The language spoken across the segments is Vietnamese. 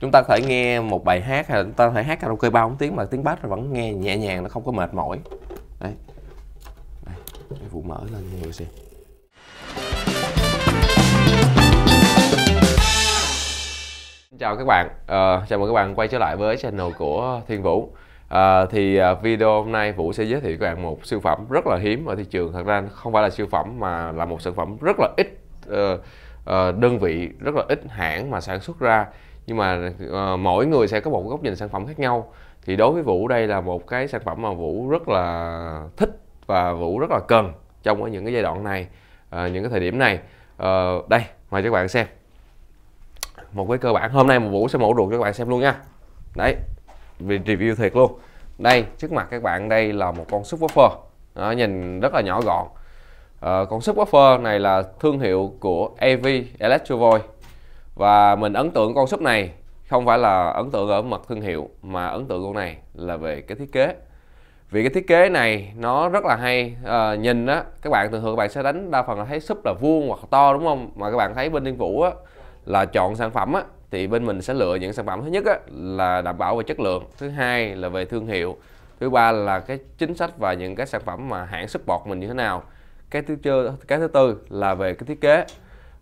chúng ta có thể nghe một bài hát hay là chúng ta có thể hát karaoke ba bốn tiếng mà tiếng bass vẫn nghe nhẹ nhàng nó không có mệt mỏi đấy đây, cái vụ mở lên mọi người xem chào các bạn à, chào mừng các bạn quay trở lại với channel của thiên vũ à, thì ờ, video hôm nay vũ sẽ giới thiệu các bạn một siêu phẩm rất là hiếm ở thị trường thật ra không phải là siêu phẩm mà là một sản phẩm rất là ít uh, uh, đơn vị rất là ít hãng mà sản xuất ra nhưng mà uh, mỗi người sẽ có một góc nhìn sản phẩm khác nhau thì đối với vũ đây là một cái sản phẩm mà vũ rất là thích và vũ rất là cần trong những cái giai đoạn này uh, những cái thời điểm này uh, đây mời các bạn xem một cái cơ bản hôm nay mà vũ sẽ mổ ruột cho các bạn xem luôn nha đấy vì review thiệt luôn đây trước mặt các bạn đây là một con subwoofer đó, nhìn rất là nhỏ gọn à, con subwoofer này là thương hiệu của AV Electrovoy và mình ấn tượng con súp này không phải là ấn tượng ở mặt thương hiệu mà ấn tượng con này là về cái thiết kế vì cái thiết kế này nó rất là hay à, nhìn á các bạn thường thường các bạn sẽ đánh đa phần là thấy súp là vuông hoặc to đúng không mà các bạn thấy bên liên vũ á là chọn sản phẩm á thì bên mình sẽ lựa những sản phẩm thứ nhất á, là đảm bảo về chất lượng thứ hai là về thương hiệu thứ ba là cái chính sách và những cái sản phẩm mà hãng súp bọt mình như thế nào cái thứ cái thứ tư là về cái thiết kế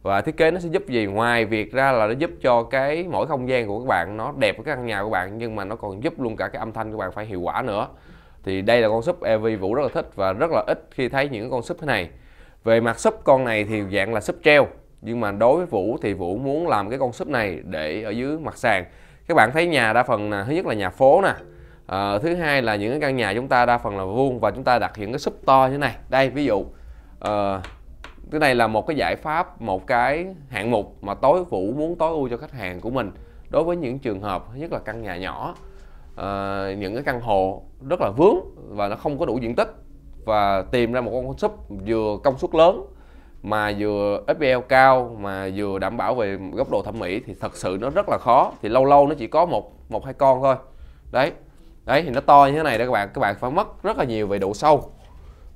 và thiết kế nó sẽ giúp gì ngoài việc ra là nó giúp cho cái mỗi không gian của các bạn nó đẹp với cái căn nhà của bạn nhưng mà nó còn giúp luôn cả cái âm thanh của bạn phải hiệu quả nữa thì đây là con súp EV Vũ rất là thích và rất là ít khi thấy những con súp thế này về mặt súp con này thì dạng là súp treo nhưng mà đối với Vũ thì Vũ muốn làm cái con súp này để ở dưới mặt sàn các bạn thấy nhà đa phần là thứ nhất là nhà phố nè à, thứ hai là những cái căn nhà chúng ta đa phần là vuông và chúng ta đặt những cái súp to như thế này đây ví dụ à, cái này là một cái giải pháp một cái hạng mục mà tối vũ muốn tối ưu cho khách hàng của mình đối với những trường hợp nhất là căn nhà nhỏ à, những cái căn hộ rất là vướng và nó không có đủ diện tích và tìm ra một con súp vừa công suất lớn mà vừa FPL cao mà vừa đảm bảo về góc độ thẩm mỹ thì thật sự nó rất là khó thì lâu lâu nó chỉ có một một hai con thôi đấy đấy thì nó to như thế này đó các bạn các bạn phải mất rất là nhiều về độ sâu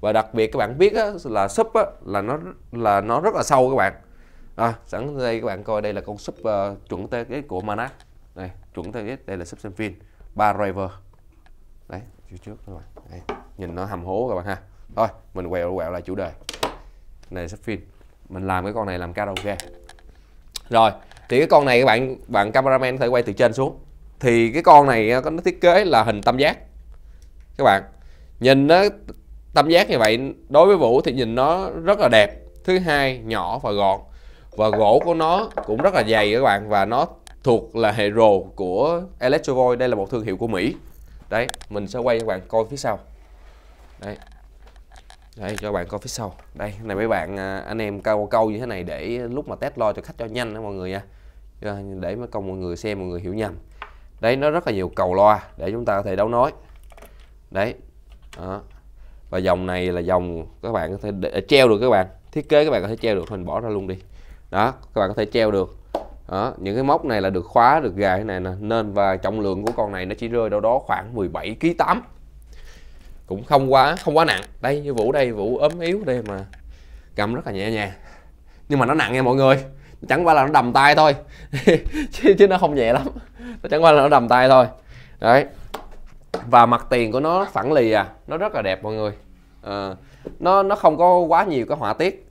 và đặc biệt các bạn biết á, là súp á, là nó là nó rất là sâu các bạn à, sẵn đây các bạn coi đây là con súp uh, chuẩn tê cái của mana đây chuẩn tê ghét đây là súp Senfin ba driver đấy trước các bạn đây, nhìn nó hầm hố các bạn ha thôi mình quẹo quẹo lại chủ đề này súp Fin mình làm cái con này làm karaoke rồi thì cái con này các bạn bạn cameraman có thể quay từ trên xuống thì cái con này có nó thiết kế là hình tam giác các bạn nhìn nó tam giác như vậy đối với Vũ thì nhìn nó rất là đẹp thứ hai nhỏ và gọn và gỗ của nó cũng rất là dày các bạn và nó thuộc là hệ rồ của Electrovoy đây là một thương hiệu của Mỹ đấy mình sẽ quay cho bạn coi phía sau đấy đây cho bạn coi phía sau đây này mấy bạn à, anh em câu câu như thế này để lúc mà test lo cho khách cho nhanh đó mọi người nha để mà công mọi người xem mọi người hiểu nhầm đấy nó rất là nhiều cầu loa để chúng ta có thể đấu nói đấy đó và dòng này là dòng các bạn có thể để, à, treo được các bạn thiết kế các bạn có thể treo được mình bỏ ra luôn đi đó các bạn có thể treo được đó, những cái móc này là được khóa được gài này nè nên và trọng lượng của con này nó chỉ rơi đâu đó khoảng 17 kg 8 cũng không quá không quá nặng đây như vũ đây vũ ốm yếu đây mà cầm rất là nhẹ nhàng nhưng mà nó nặng nha mọi người chẳng qua là nó đầm tay thôi chứ, chứ nó không nhẹ lắm chẳng qua là nó đầm tay thôi đấy và mặt tiền của nó phẳng lì à nó rất là đẹp mọi người à, nó nó không có quá nhiều cái họa tiết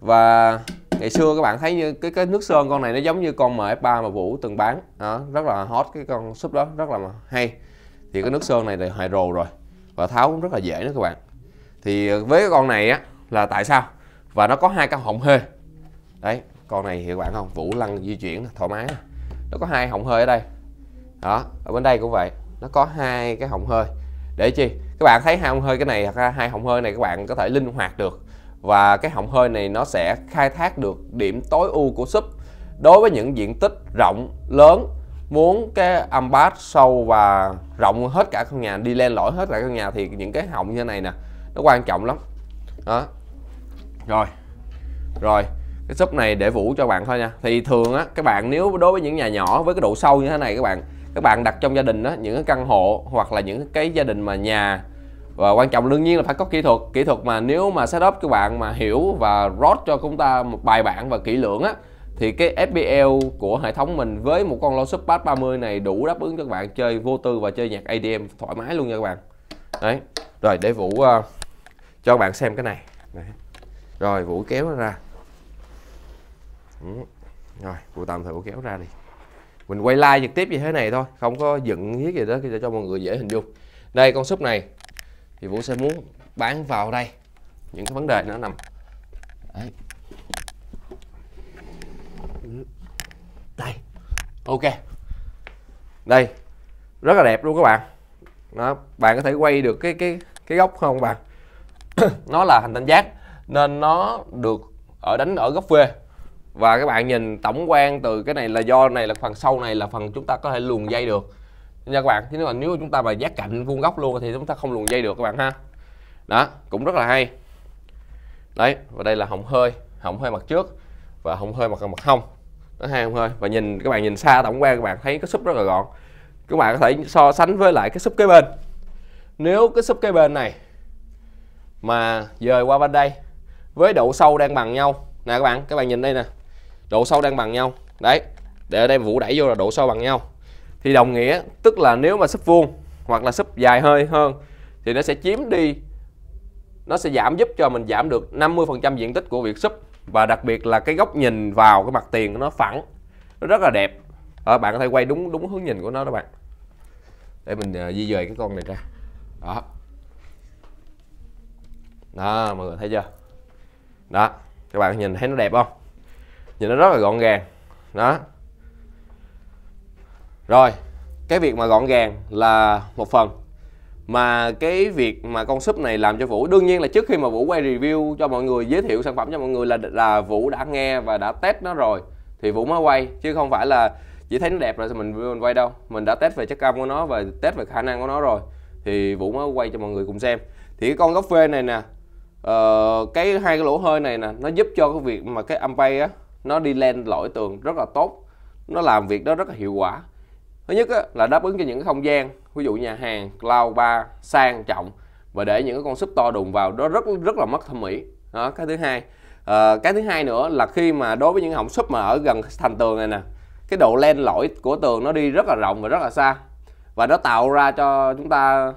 và ngày xưa các bạn thấy như cái cái nước sơn con này nó giống như con MF3 mà Vũ từng bán đó, rất là hot cái con súp đó rất là hay thì cái nước sơn này là hoài rồ rồi và tháo cũng rất là dễ nữa các bạn thì với cái con này á là tại sao và nó có hai cái họng hơi đấy con này thì các bạn không Vũ lăn di chuyển thoải mái nó có hai họng hơi ở đây đó ở bên đây cũng vậy nó có hai cái hồng hơi để chi các bạn thấy hai hồng hơi cái này hoặc hai hồng hơi này các bạn có thể linh hoạt được và cái họng hơi này nó sẽ khai thác được điểm tối ưu của súp đối với những diện tích rộng lớn muốn cái âm bass sâu và rộng hết cả căn nhà đi lên lỏi hết cả căn nhà thì những cái họng như thế này nè nó quan trọng lắm đó rồi rồi cái súp này để vũ cho bạn thôi nha thì thường á các bạn nếu đối với những nhà nhỏ với cái độ sâu như thế này các bạn các bạn đặt trong gia đình đó những cái căn hộ hoặc là những cái gia đình mà nhà và quan trọng đương nhiên là phải có kỹ thuật kỹ thuật mà nếu mà setup các bạn mà hiểu và rót cho chúng ta một bài bản và kỹ lưỡng á thì cái FPL của hệ thống mình với một con lo Subpad 30 này đủ đáp ứng cho các bạn chơi vô tư và chơi nhạc ADM thoải mái luôn nha các bạn đấy rồi để Vũ uh, cho các bạn xem cái này đấy. rồi Vũ kéo nó ra ừ. rồi Vũ tạm thời Vũ kéo ra đi mình quay live trực tiếp như thế này thôi không có dựng hiếc gì đó để cho mọi người dễ hình dung đây con súp này thì vũ sẽ muốn bán vào đây những cái vấn đề nó nằm Đấy. đây ok đây rất là đẹp luôn các bạn đó bạn có thể quay được cái cái cái góc không bạn nó là hành tam giác nên nó được ở đánh ở góc quê và các bạn nhìn tổng quan từ cái này là do này là phần sau này là phần chúng ta có thể luồn dây được nha các bạn chứ nếu mà nếu chúng ta mà giác cạnh vuông góc luôn thì chúng ta không luồn dây được các bạn ha đó cũng rất là hay đấy và đây là hồng hơi hồng hơi mặt trước và hồng hơi mặt mặt hông nó hai hồng hơi và nhìn các bạn nhìn xa tổng quan các bạn thấy cái súp rất là gọn các bạn có thể so sánh với lại cái súp kế bên nếu cái súp kế bên này mà dời qua bên đây với độ sâu đang bằng nhau nè các bạn các bạn nhìn đây nè độ sâu đang bằng nhau đấy để ở đây vũ đẩy vô là độ sâu bằng nhau thì đồng nghĩa tức là nếu mà súp vuông hoặc là súp dài hơi hơn thì nó sẽ chiếm đi nó sẽ giảm giúp cho mình giảm được 50% diện tích của việc súp và đặc biệt là cái góc nhìn vào cái mặt tiền nó phẳng nó rất là đẹp à, bạn có thể quay đúng đúng hướng nhìn của nó đó bạn để mình uh, di dời cái con này ra đó đó mọi người thấy chưa đó các bạn nhìn thấy nó đẹp không nhìn nó rất là gọn gàng đó rồi cái việc mà gọn gàng là một phần mà cái việc mà con súp này làm cho Vũ đương nhiên là trước khi mà Vũ quay review cho mọi người giới thiệu sản phẩm cho mọi người là là Vũ đã nghe và đã test nó rồi thì Vũ mới quay chứ không phải là chỉ thấy nó đẹp rồi mình, mình quay đâu mình đã test về chất âm của nó và test về khả năng của nó rồi thì Vũ mới quay cho mọi người cùng xem thì cái con góc phê này nè uh, cái hai cái lỗ hơi này nè nó giúp cho cái việc mà cái âm bay á nó đi lên lõi tường rất là tốt nó làm việc đó rất là hiệu quả thứ nhất là đáp ứng cho những cái không gian ví dụ nhà hàng cloud bar sang trọng và để những cái con súp to đùng vào đó rất rất là mất thẩm mỹ đó, cái thứ hai à, cái thứ hai nữa là khi mà đối với những họng súp mà ở gần thành tường này nè cái độ len lỏi của tường nó đi rất là rộng và rất là xa và nó tạo ra cho chúng ta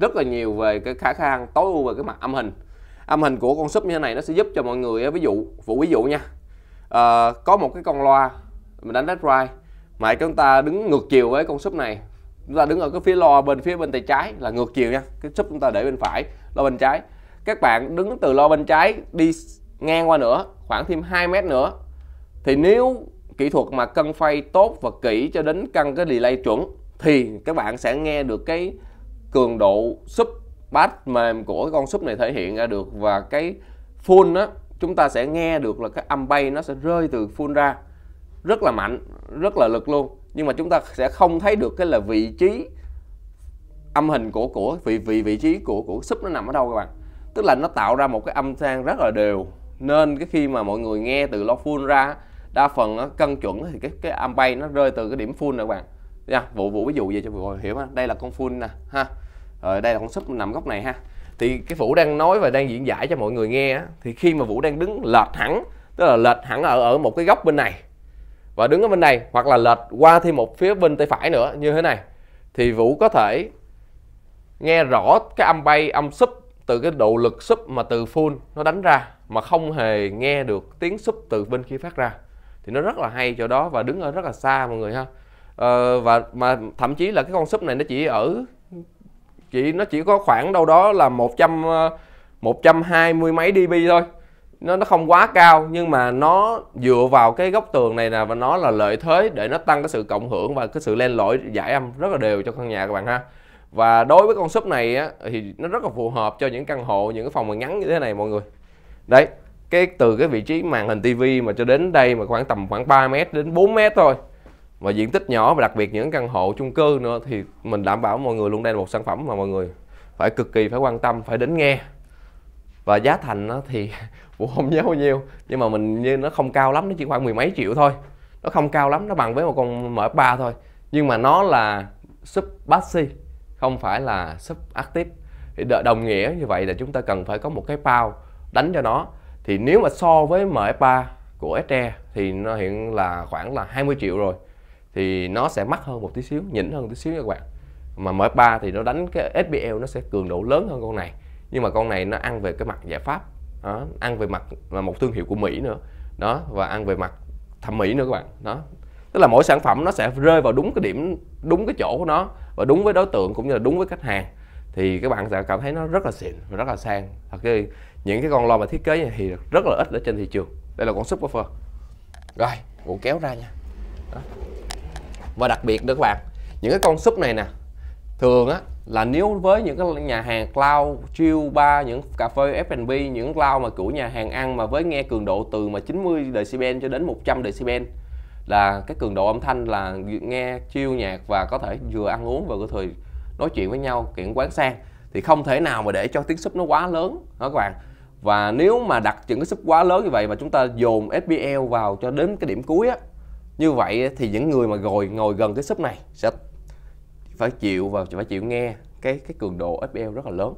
rất là nhiều về cái khả năng tối ưu về cái mặt âm hình âm hình của con súp như thế này nó sẽ giúp cho mọi người ví dụ phụ ví dụ nha uh, có một cái con loa mình đánh left right mà chúng ta đứng ngược chiều với con súp này chúng ta đứng ở cái phía loa bên phía bên tay trái là ngược chiều nha cái súp chúng ta để bên phải loa bên trái các bạn đứng từ loa bên trái đi ngang qua nữa khoảng thêm 2 mét nữa thì nếu kỹ thuật mà cân phay tốt và kỹ cho đến cân cái delay chuẩn thì các bạn sẽ nghe được cái cường độ súp bass mềm của con súp này thể hiện ra được và cái full đó chúng ta sẽ nghe được là cái âm bay nó sẽ rơi từ phun ra rất là mạnh rất là lực luôn nhưng mà chúng ta sẽ không thấy được cái là vị trí âm hình của của vị vị vị trí của của súp nó nằm ở đâu các bạn tức là nó tạo ra một cái âm thanh rất là đều nên cái khi mà mọi người nghe từ lo phun ra đa phần nó cân chuẩn thì cái cái âm bay nó rơi từ cái điểm phun này các bạn nha vụ vụ ví dụ vậy cho mọi người hiểu ha đây là con phun nè ha rồi đây là con súp nằm góc này ha thì cái vũ đang nói và đang diễn giải cho mọi người nghe thì khi mà vũ đang đứng lệch hẳn tức là lệch hẳn ở ở một cái góc bên này và đứng ở bên này hoặc là lệch qua thêm một phía bên tay phải nữa như thế này thì vũ có thể nghe rõ cái âm bay âm súp từ cái độ lực súp mà từ full nó đánh ra mà không hề nghe được tiếng súp từ bên kia phát ra thì nó rất là hay chỗ đó và đứng ở rất là xa mọi người ha ờ, và mà thậm chí là cái con súp này nó chỉ ở chỉ nó chỉ có khoảng đâu đó là 100 120 ờ, mấy dB thôi nó nó không quá cao nhưng mà nó dựa vào cái góc tường này là và nó là lợi thế để nó tăng cái sự cộng hưởng và cái sự len lỏi giải âm rất là đều cho căn nhà các bạn ha và đối với con súp này á, thì nó rất là phù hợp cho những căn hộ những cái phòng mà ngắn như thế này mọi người đấy cái từ cái vị trí màn hình tivi mà cho đến đây mà khoảng tầm khoảng 3 mét đến 4 mét thôi và diện tích nhỏ và đặc biệt những căn hộ chung cư nữa thì mình đảm bảo mọi người luôn đây là một sản phẩm mà mọi người phải cực kỳ phải quan tâm phải đến nghe và giá thành nó thì cũng không nhớ bao nhiêu nhưng mà mình như nó không cao lắm nó chỉ khoảng mười mấy triệu thôi nó không cao lắm nó bằng với một con MF3 thôi nhưng mà nó là sub passive không phải là sub active thì đồng nghĩa như vậy là chúng ta cần phải có một cái bao đánh cho nó thì nếu mà so với MF3 của SE thì nó hiện là khoảng là 20 triệu rồi thì nó sẽ mắc hơn một tí xíu nhỉnh hơn một tí xíu các bạn mà M3 thì nó đánh cái SPL nó sẽ cường độ lớn hơn con này nhưng mà con này nó ăn về cái mặt giải pháp đó, ăn về mặt là một thương hiệu của Mỹ nữa đó và ăn về mặt thẩm mỹ nữa các bạn đó tức là mỗi sản phẩm nó sẽ rơi vào đúng cái điểm đúng cái chỗ của nó và đúng với đối tượng cũng như là đúng với khách hàng thì các bạn sẽ cảm thấy nó rất là xịn và rất là sang thật cái những cái con lo mà thiết kế này thì rất là ít ở trên thị trường đây là con subwoofer rồi bộ kéo ra nha đó và đặc biệt nữa các bạn những cái con súp này nè thường á là nếu với những cái nhà hàng cloud chill bar những cà phê F&B những cloud mà của nhà hàng ăn mà với nghe cường độ từ mà 90 decibel cho đến 100 decibel là cái cường độ âm thanh là nghe chill nhạc và có thể vừa ăn uống vừa có thể nói chuyện với nhau kiện quán sang thì không thể nào mà để cho tiếng súp nó quá lớn đó các bạn và nếu mà đặt những cái súp quá lớn như vậy mà chúng ta dồn FPL vào cho đến cái điểm cuối á như vậy thì những người mà ngồi ngồi gần cái sub này sẽ phải chịu và phải chịu nghe cái cái cường độ FPL rất là lớn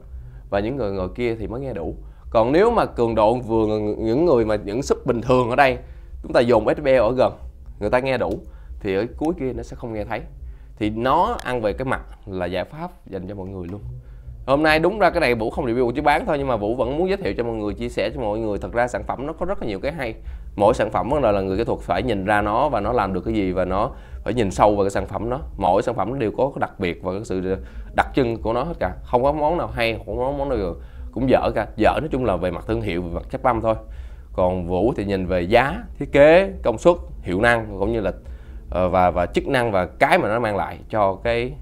và những người ngồi kia thì mới nghe đủ còn nếu mà cường độ vừa những người mà những sub bình thường ở đây chúng ta dùng FPL ở gần người ta nghe đủ thì ở cuối kia nó sẽ không nghe thấy thì nó ăn về cái mặt là giải pháp dành cho mọi người luôn hôm nay đúng ra cái này vũ không review chỉ bán thôi nhưng mà vũ vẫn muốn giới thiệu cho mọi người chia sẻ cho mọi người thật ra sản phẩm nó có rất là nhiều cái hay mỗi sản phẩm là, là người kỹ thuật phải nhìn ra nó và nó làm được cái gì và nó phải nhìn sâu vào cái sản phẩm nó mỗi sản phẩm nó đều có đặc biệt và cái sự đặc trưng của nó hết cả không có món nào hay không có món nào được. cũng dở cả dở nói chung là về mặt thương hiệu về mặt chất âm thôi còn vũ thì nhìn về giá thiết kế công suất hiệu năng cũng như là ờ, và và chức năng và cái mà nó mang lại cho cái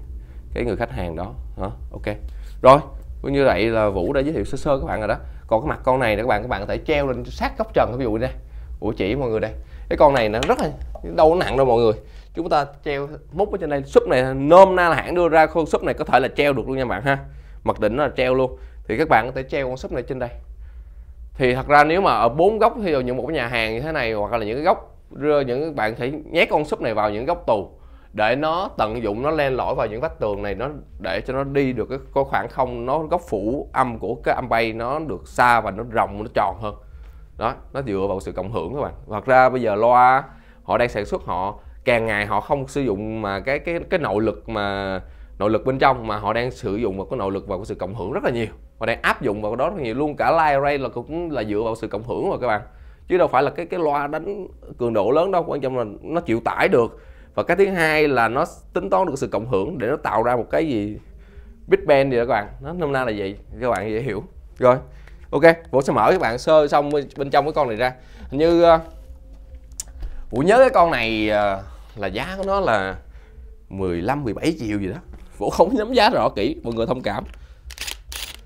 cái người khách hàng đó hả ok rồi như vậy là vũ đã giới thiệu sơ sơ các bạn rồi đó còn cái mặt con này là các bạn các bạn có thể treo lên sát góc trần ví dụ đây của chỉ mọi người đây cái con này nó rất là đâu nó nặng đâu mọi người chúng ta treo múc ở trên đây súp này nôm na là hãng đưa ra con súp này có thể là treo được luôn nha bạn ha mặt định nó là treo luôn thì các bạn có thể treo con súp này trên đây thì thật ra nếu mà ở bốn góc thì những một cái nhà hàng như thế này hoặc là những cái góc những bạn thể nhét con súp này vào những góc tù để nó tận dụng nó len lỏi vào những vách tường này nó để cho nó đi được cái, cái khoảng không nó góc phủ âm của cái âm bay nó được xa và nó rộng nó tròn hơn đó nó dựa vào sự cộng hưởng các bạn thật ra bây giờ loa họ đang sản xuất họ càng ngày họ không sử dụng mà cái cái cái nội lực mà nội lực bên trong mà họ đang sử dụng vào cái nội lực và cái sự cộng hưởng rất là nhiều họ đang áp dụng vào đó rất là nhiều luôn cả live ray là cũng là dựa vào sự cộng hưởng mà các bạn chứ đâu phải là cái cái loa đánh cường độ lớn đâu quan trọng là nó chịu tải được và cái thứ hai là nó tính toán được sự cộng hưởng để nó tạo ra một cái gì big bang gì đó các bạn nó nôm na là vậy các bạn dễ hiểu rồi ok vũ sẽ mở các bạn sơ xong bên trong cái con này ra hình như ờ, vũ nhớ cái con này ờ, là giá của nó là 15 17 triệu gì đó vũ không nhắm giá rõ kỹ mọi người thông cảm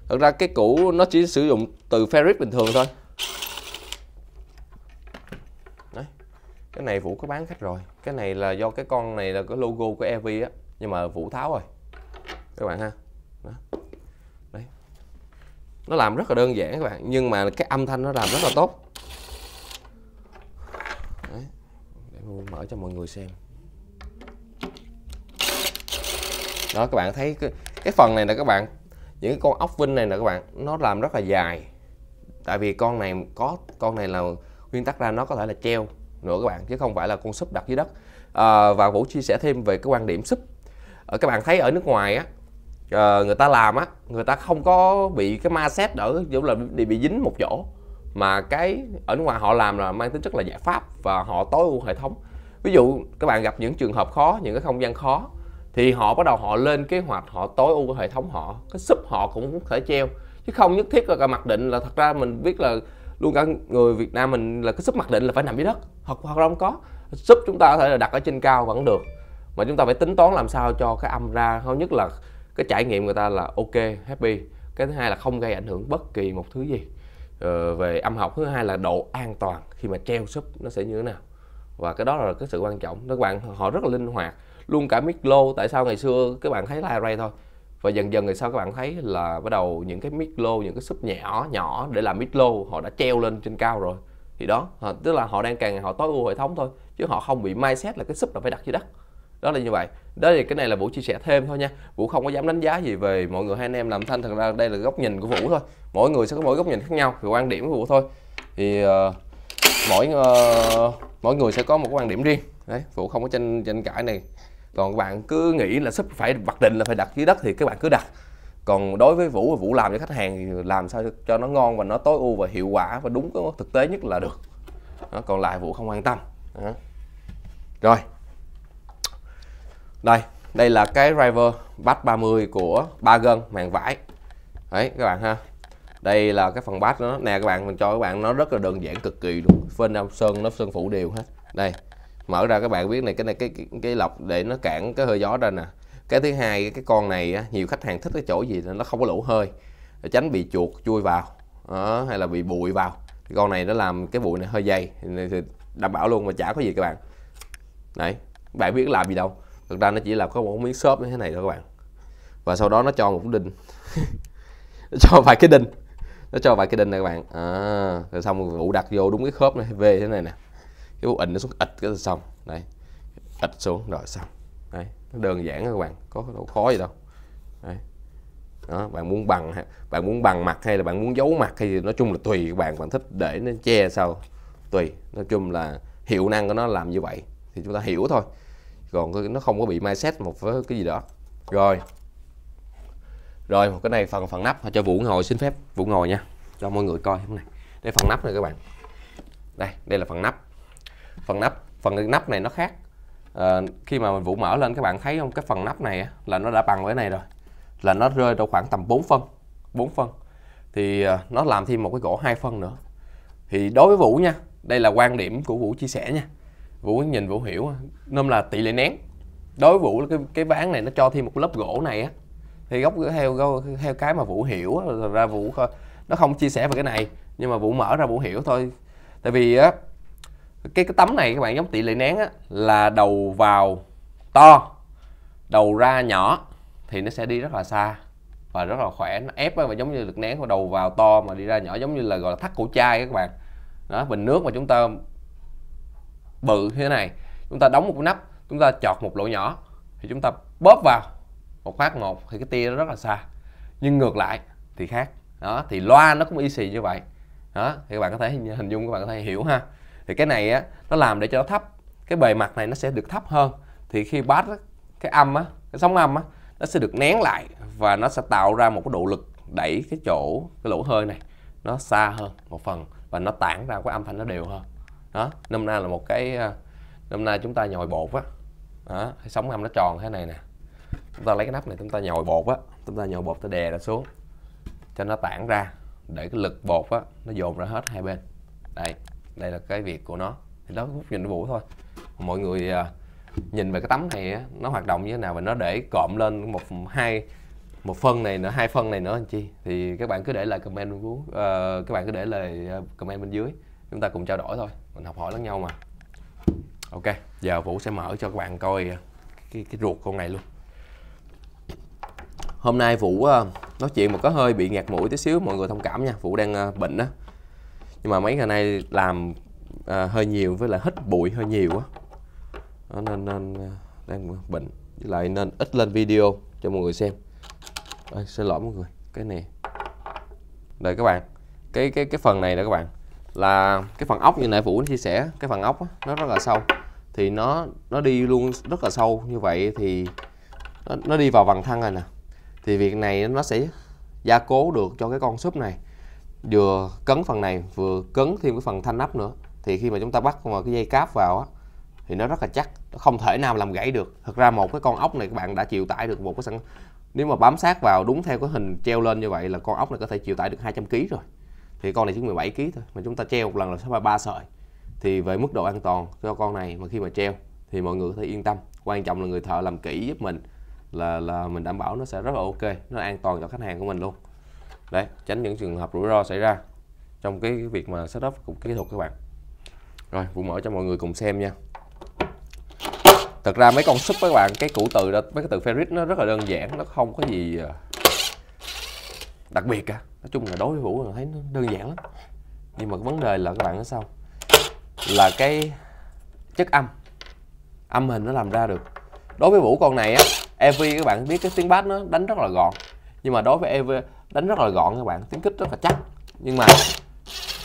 thật ra cái cũ nó chỉ sử dụng từ ferris bình thường thôi cái này vũ có bán khách rồi cái này là do cái con này là có logo của EV á nhưng mà vũ tháo rồi các bạn ha đó. đấy nó làm rất là đơn giản các bạn nhưng mà cái âm thanh nó làm rất là tốt đấy. để mở cho mọi người xem đó các bạn thấy cái, cái phần này là các bạn những con ốc vinh này là các bạn nó làm rất là dài tại vì con này có con này là nguyên tắc ra nó có thể là treo nữa các bạn chứ không phải là con súp đặt dưới đất à, và vũ chia sẻ thêm về cái quan điểm súp ở ờ, các bạn thấy ở nước ngoài á ờ, người ta làm á người ta không có bị cái ma xét ở chỗ là bị, bị dính một chỗ mà cái ở nước ngoài họ làm là mang tính chất là giải pháp và họ tối ưu hệ thống ví dụ các bạn gặp những trường hợp khó những cái không gian khó thì họ bắt đầu họ lên kế hoạch họ tối ưu cái hệ thống họ cái súp họ cũng có thể treo chứ không nhất thiết là mặc định là thật ra mình biết là luôn cả người Việt Nam mình là cái sức mặc định là phải nằm dưới đất hoặc hoặc là không có súp chúng ta có thể là đặt ở trên cao vẫn được mà chúng ta phải tính toán làm sao cho cái âm ra thứ nhất là cái trải nghiệm người ta là ok happy cái thứ hai là không gây ảnh hưởng bất kỳ một thứ gì ờ, về âm học thứ hai là độ an toàn khi mà treo súp nó sẽ như thế nào và cái đó là cái sự quan trọng các bạn họ rất là linh hoạt luôn cả mic lô tại sao ngày xưa các bạn thấy là ray thôi và dần dần thì sau các bạn thấy là bắt đầu những cái mid low những cái sub nhỏ nhỏ để làm mid low họ đã treo lên trên cao rồi thì đó tức là họ đang càng ngày họ tối ưu hệ thống thôi chứ họ không bị mai xét là cái sub là phải đặt dưới đất đó là như vậy đó thì cái này là vũ chia sẻ thêm thôi nha vũ không có dám đánh giá gì về mọi người hai anh em làm thanh thật ra đây là góc nhìn của vũ thôi mỗi người sẽ có mỗi góc nhìn khác nhau về quan điểm của vũ thôi thì uh, mỗi uh, mỗi người sẽ có một cái quan điểm riêng đấy vũ không có tranh tranh cãi này còn các bạn cứ nghĩ là sub phải mặc định là phải đặt dưới đất thì các bạn cứ đặt còn đối với vũ vũ làm cho khách hàng thì làm sao cho nó ngon và nó tối ưu và hiệu quả và đúng cái thực tế nhất là được đó, còn lại vũ không quan tâm đó. rồi đây đây là cái driver bass 30 của ba gân màng vải đấy các bạn ha đây là cái phần bass nó nè các bạn mình cho các bạn nó rất là đơn giản cực kỳ luôn phên sơn nó sơn phủ đều hết đây mở ra các bạn biết này cái này cái cái, cái lọc để nó cản cái hơi gió ra nè cái thứ hai cái con này á, nhiều khách hàng thích cái chỗ gì nó không có lỗ hơi tránh bị chuột chui vào đó, hay là bị bụi vào cái con này nó làm cái bụi này hơi dày thì đảm bảo luôn mà chả có gì các bạn đấy bạn biết làm gì đâu thực ra nó chỉ là có một miếng xốp như thế này thôi các bạn và sau đó nó cho một đinh nó cho vài cái đinh nó cho vài cái đinh này các bạn à, rồi xong vụ đặt vô đúng cái khớp này về thế này nè cái bút ảnh nó xuống ịt cái xong đấy ịt xuống rồi xong đấy đơn giản các bạn có đâu khó gì đâu đấy đó bạn muốn bằng bạn muốn bằng mặt hay là bạn muốn giấu mặt hay gì nói chung là tùy các bạn bạn thích để nó che sao tùy nói chung là hiệu năng của nó làm như vậy thì chúng ta hiểu thôi còn nó không có bị mai xét một với cái gì đó rồi rồi một cái này phần phần nắp cho vũ ngồi xin phép vũ ngồi nha cho mọi người coi cái này đây phần nắp này các bạn đây đây là phần nắp phần nắp phần nắp này nó khác à, khi mà mình vũ mở lên các bạn thấy không cái phần nắp này là nó đã bằng với này rồi là nó rơi độ khoảng tầm 4 phân 4 phân thì ờ, nó làm thêm một cái gỗ hai phân nữa thì đối với vũ nha đây là quan điểm của vũ chia sẻ nha vũ nhìn vũ hiểu nên là tỷ lệ nén đối với vũ cái cái ván này nó cho thêm một lớp gỗ này á thì góc theo theo cái mà vũ hiểu ra vũ nó không chia sẻ về cái này nhưng mà vũ mở ra vũ hiểu thôi tại vì á cái cái tấm này các bạn giống tỷ lệ nén á, là đầu vào to đầu ra nhỏ thì nó sẽ đi rất là xa và rất là khỏe nó ép và giống như lực nén của đầu vào to mà đi ra nhỏ giống như là gọi là thắt cổ chai các bạn đó bình nước mà chúng ta bự thế này chúng ta đóng một cái nắp chúng ta chọt một lỗ nhỏ thì chúng ta bóp vào một phát một thì cái tia nó rất là xa nhưng ngược lại thì khác đó thì loa nó cũng y xì như vậy đó thì các bạn có thể hình dung các bạn có thể hiểu ha thì cái này á nó làm để cho nó thấp cái bề mặt này nó sẽ được thấp hơn thì khi bass cái âm á cái sóng âm á nó sẽ được nén lại và nó sẽ tạo ra một cái độ lực đẩy cái chỗ cái lỗ hơi này nó xa hơn một phần và nó tản ra cái âm thanh nó đều hơn đó năm nay là một cái ờ, năm nay chúng ta nhồi bột á đó cái sóng âm nó tròn thế này nè chúng ta lấy cái nắp này chúng ta nhồi bột á chúng ta nhồi bột ta đè nó xuống cho nó tản ra để cái lực bột á nó dồn ra hết hai bên đây đây là cái việc của nó thì đó hút nhìn của vũ thôi mọi người à, nhìn về cái tấm này nó hoạt động như thế nào và nó để cộm lên một hai một phân này nữa hai phân này nữa anh chi thì các bạn cứ để lại comment bên uh, các bạn cứ để lại à, comment bên dưới chúng ta cùng trao đổi thôi mình học hỏi lẫn nhau mà ok giờ vũ sẽ mở cho các bạn coi cái, cái ruột con này luôn hôm nay vũ uh, nói chuyện một có hơi bị ngạt mũi tí xíu mọi người thông cảm nha vũ đang uh, bệnh á nhưng mà mấy ngày nay làm à, hơi nhiều với lại hít bụi hơi nhiều quá nên nên à, đang bệnh với lại nên ít lên video cho mọi người xem à, xin lỗi mọi người cái này đây các bạn cái cái cái phần này đó các bạn là cái phần ốc như nãy vũ chia sẻ cái phần ốc đó, nó rất là sâu thì nó nó đi luôn rất là sâu như vậy thì nó, nó đi vào vằn thân rồi nè thì việc này nó sẽ gia cố được cho cái con súp này vừa cấn phần này vừa cấn thêm cái phần thanh nắp nữa thì khi mà chúng ta bắt vào cái dây cáp vào á thì nó rất là chắc nó không thể nào làm gãy được thực ra một cái con ốc này các bạn đã chịu tải được một cái sản nếu mà bám sát vào đúng theo cái hình treo lên như vậy là con ốc này có thể chịu tải được 200 kg rồi thì con này chỉ 17 kg thôi mà chúng ta treo một lần là sẽ phải ba sợi thì về mức độ an toàn cho con này mà khi mà treo thì mọi người có thể yên tâm quan trọng là người thợ làm kỹ giúp mình là là mình đảm bảo nó sẽ rất là ok nó an toàn cho khách hàng của mình luôn đấy tránh những trường hợp rủi ro xảy ra trong cái, việc mà setup cũng kỹ thuật các bạn rồi vụ mở cho mọi người cùng xem nha thật ra mấy con súp các bạn cái củ từ đó mấy cái từ ferrit nó rất là đơn giản nó không có gì ờ, đặc biệt cả nói chung là đối với vũ là thấy nó đơn giản lắm nhưng mà cái vấn đề là các bạn nó sao là cái chất âm âm hình nó làm ra được đối với vũ con này á ev các bạn biết cái tiếng bát nó đánh rất là gọn nhưng mà đối với ev đánh rất là gọn các bạn tiếng kích rất là chắc nhưng mà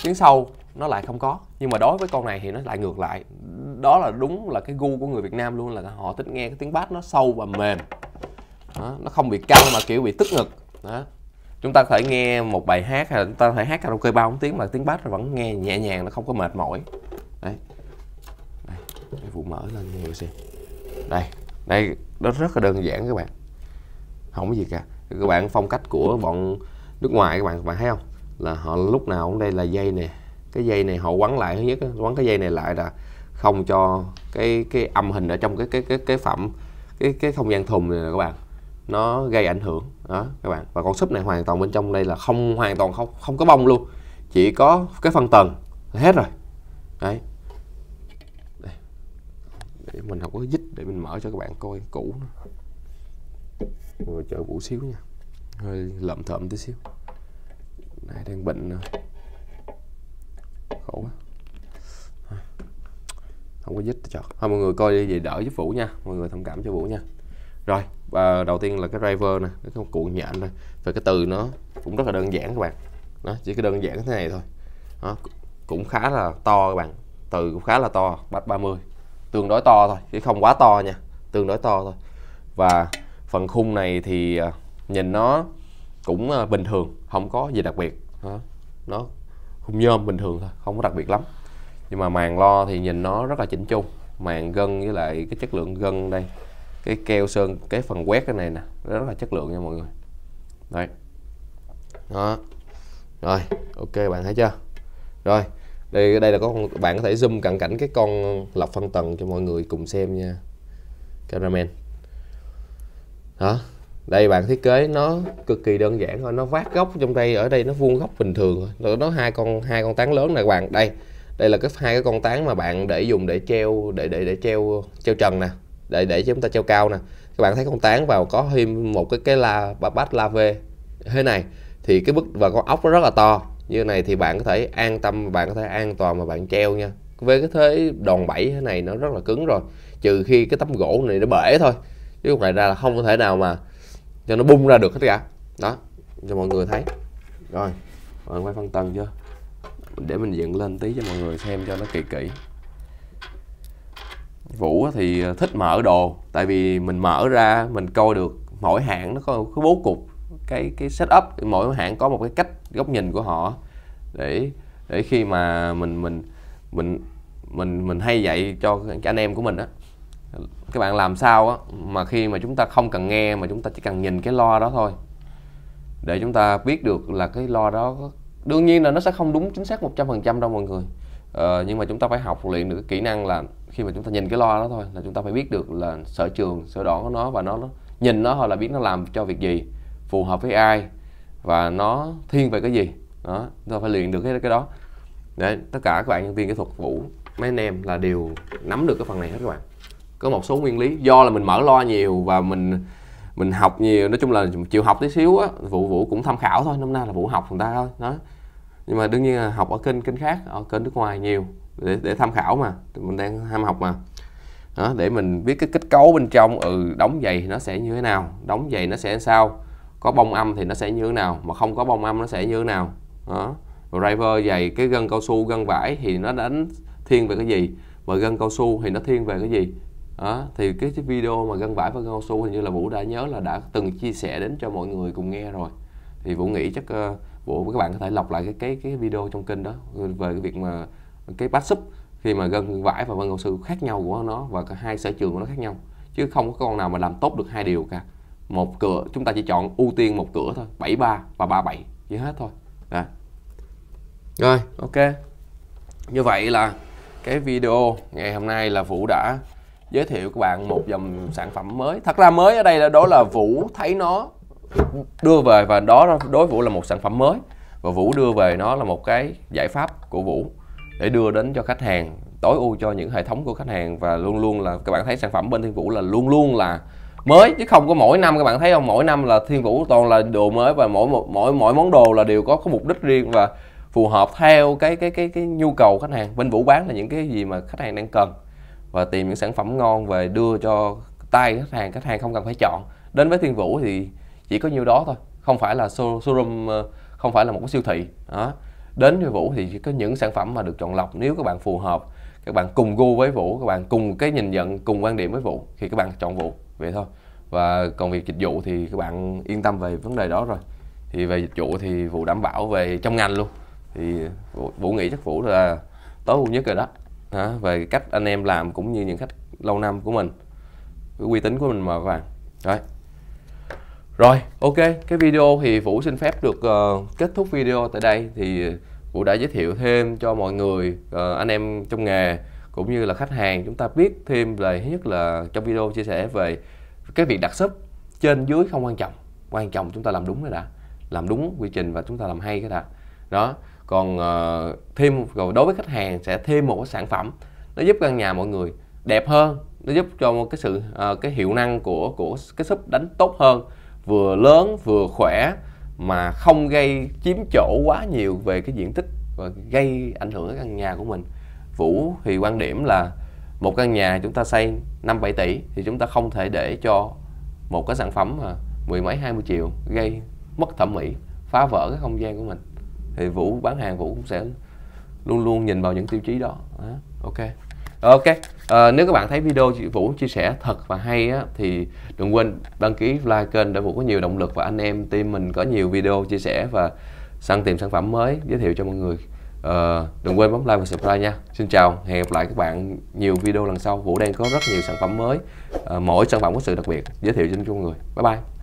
tiếng sâu nó lại không có nhưng mà đối với con này thì nó lại ngược lại đó là đúng là cái gu của người Việt Nam luôn là họ thích nghe cái tiếng bass nó sâu và mềm đó, nó không bị căng mà kiểu bị tức ngực đó chúng ta có thể nghe một bài hát hay là chúng ta có thể hát karaoke bao bốn tiếng mà tiếng bass vẫn nghe nhẹ nhàng nó không có mệt mỏi đấy đây cái vụ mở lên nhiều xem đây đây nó rất là đơn giản các bạn không có gì cả các bạn phong cách của bọn nước ngoài các bạn các bạn thấy không là họ lúc nào cũng đây là dây nè cái dây này họ quấn lại thứ nhất quấn cái dây này lại là không cho cái cái âm hình ở trong cái cái cái cái phẩm cái cái không gian thùng này nè các bạn nó gây ảnh hưởng đó các bạn và con súp này hoàn toàn bên trong đây là không hoàn toàn không không có bông luôn chỉ có cái phân tầng hết rồi đấy để mình không có dích để mình mở cho các bạn coi cũ nữa mọi chờ chở vũ xíu nha hơi lậm thậm tí xíu này đang bệnh khổ quá không có dít chọt thôi mọi người coi đi về đỡ giúp vũ nha mọi người thông cảm cho vũ nha rồi và đầu tiên là cái driver nè cái cuộn nhện này và cái từ nó cũng rất là đơn giản các bạn đó chỉ cái đơn giản thế này thôi đó, cũng khá là to các bạn từ cũng khá là to bách 30 tương đối to thôi chứ không quá to nha tương đối to thôi và phần khung này thì à, nhìn nó cũng à, bình thường không có gì đặc biệt nó khung nhôm bình thường thôi không có đặc biệt lắm nhưng mà màn lo thì nhìn nó rất là chỉnh chu màn gân với lại cái chất lượng gân đây cái keo sơn cái phần quét cái này nè rất là chất lượng nha mọi người đấy đó rồi ok bạn thấy chưa rồi đây đây là có bạn có thể zoom cận cảnh cái con lọc phân tầng cho mọi người cùng xem nha cameraman đó đây bạn thiết kế nó cực kỳ đơn giản thôi nó vát góc trong đây ở đây nó vuông góc bình thường thôi nó, nó hai con hai con tán lớn này các bạn đây đây là cái hai cái con tán mà bạn để dùng để treo để để để treo treo trần nè để để chúng ta treo cao nè các bạn thấy con tán vào có thêm một cái cái la bát la vê thế này thì cái bức và con ốc nó rất là to như này thì bạn có thể an tâm bạn có thể an toàn mà bạn treo nha với cái thế đòn bẩy thế này nó rất là cứng rồi trừ khi cái tấm gỗ này nó bể thôi cái cục này ra là không có thể nào mà cho nó bung ra được hết cả đó cho mọi người thấy rồi mọi quay phân tầng chưa để mình dựng lên tí cho mọi người xem cho nó kỳ kỹ vũ thì ờ, thích mở đồ tại vì mình mở ra mình coi được mỗi hãng nó có cái bố cục cái cái setup mỗi hãng có một cái cách góc nhìn của họ để để khi mà mình mình mình mình mình hay dạy cho anh em của mình á các bạn làm sao á mà khi mà chúng ta không cần nghe mà chúng ta chỉ cần nhìn cái lo đó thôi để chúng ta biết được là cái lo đó đương nhiên là nó sẽ không đúng chính xác 100% đâu mọi người ờ, nhưng mà chúng ta phải học luyện được cái kỹ năng là khi mà chúng ta nhìn cái lo đó thôi là chúng ta phải biết được là sở trường sở đoạn của nó và nó, nó nhìn nó hoặc là biết nó làm cho việc gì phù hợp với ai và nó thiên về cái gì đó chúng ta phải luyện được cái cái đó để tất cả các bạn nhân viên kỹ thuật vũ mấy anh em là đều nắm được cái phần này hết các bạn có một số nguyên lý do là mình mở loa nhiều và mình mình học nhiều nói chung là chịu học tí xíu á vũ vũ cũng tham khảo thôi năm nay là vũ học người ta thôi đó nhưng mà đương nhiên là học ở kênh kênh khác ở kênh nước ngoài nhiều để để tham khảo mà mình đang ham học mà đó, để mình biết cái kết cấu bên trong ừ đóng giày nó sẽ như thế nào đóng giày nó sẽ sao có bông âm thì nó sẽ như thế nào mà không có bông âm nó sẽ như thế nào đó driver giày cái gân cao su gân vải thì nó đánh thiên về cái gì và gân cao su thì nó thiên về cái gì đó, thì cái, cái video mà gân vải và gân su hình như là vũ đã nhớ là đã từng chia sẻ đến cho mọi người cùng nghe rồi thì vũ nghĩ chắc uh, vũ các bạn có thể lọc lại cái cái cái video trong kênh đó về cái việc mà cái bát súp khi mà gân vải và vân gân sư khác nhau của nó và cả hai sở trường của nó khác nhau chứ không có con nào mà làm tốt được hai điều cả một cửa chúng ta chỉ chọn ưu tiên một cửa thôi 73 và 37 chỉ hết thôi đó. rồi ok như vậy là cái video ngày hôm nay là vũ đã giới thiệu các bạn một dòng sản phẩm mới thật ra mới ở đây là đó là vũ thấy nó đưa về và đó đối vũ là một sản phẩm mới và vũ đưa về nó là một cái giải pháp của vũ để đưa đến cho khách hàng tối ưu cho những hệ thống của khách hàng và luôn luôn là các bạn thấy sản phẩm bên thiên vũ là luôn luôn là mới chứ không có mỗi năm các bạn thấy không mỗi năm là thiên vũ toàn là đồ mới và mỗi mỗi mỗi món đồ là đều có có mục đích riêng và phù hợp theo cái cái cái cái nhu cầu khách hàng bên vũ bán là những cái gì mà khách hàng đang cần và tìm những sản phẩm ngon về đưa cho tay khách hàng khách hàng không cần phải chọn đến với thiên vũ thì chỉ có nhiêu đó thôi không phải là showroom ờ, không phải là một cái siêu thị đó đến với vũ thì chỉ có những sản phẩm mà được chọn lọc nếu các bạn phù hợp các bạn cùng gu với vũ các bạn cùng cái nhìn nhận cùng quan điểm với vũ thì các bạn chọn vũ vậy thôi và còn việc dịch vụ thì các bạn yên tâm về vấn đề đó rồi thì về dịch vụ thì Vũ đảm bảo về trong ngành luôn thì vũ, vũ nghĩ chắc vũ là tối ưu nhất rồi đó hả về cách anh em làm cũng như những khách lâu năm của mình cái uy tín của mình mà các bạn đấy rồi ok cái video thì vũ xin phép được uh, kết thúc video tại đây thì vũ đã giới thiệu thêm cho mọi người uh, anh em trong nghề cũng như là khách hàng chúng ta biết thêm về thứ nhất là trong video chia sẻ về cái việc đặt sub trên dưới không quan trọng quan trọng chúng ta làm đúng cái đã làm đúng quy trình và chúng ta làm hay cái đã đó còn ờ, thêm rồi đối với khách hàng sẽ thêm một cái sản phẩm nó giúp căn nhà mọi người đẹp hơn nó giúp cho một cái sự ờ, cái hiệu năng của của cái súp đánh tốt hơn vừa lớn vừa khỏe mà không gây chiếm chỗ quá nhiều về cái diện tích và gây ảnh hưởng đến căn nhà của mình vũ thì quan điểm là một căn nhà chúng ta xây 5 7 tỷ thì chúng ta không thể để cho một cái sản phẩm mà mười mấy 20 triệu gây mất thẩm mỹ phá vỡ cái không gian của mình thì vũ bán hàng vũ cũng sẽ luôn luôn nhìn vào những tiêu chí đó à, ok ok à, nếu các bạn thấy video chị vũ chia sẻ thật và hay á, thì đừng quên đăng ký like kênh để vũ có nhiều động lực và anh em team mình có nhiều video chia sẻ và săn tìm sản phẩm mới giới thiệu cho mọi người à, đừng quên bấm like và subscribe nha xin chào hẹn gặp lại các bạn nhiều video lần sau vũ đang có rất nhiều sản phẩm mới à, mỗi sản phẩm có sự đặc biệt giới thiệu cho mọi người bye bye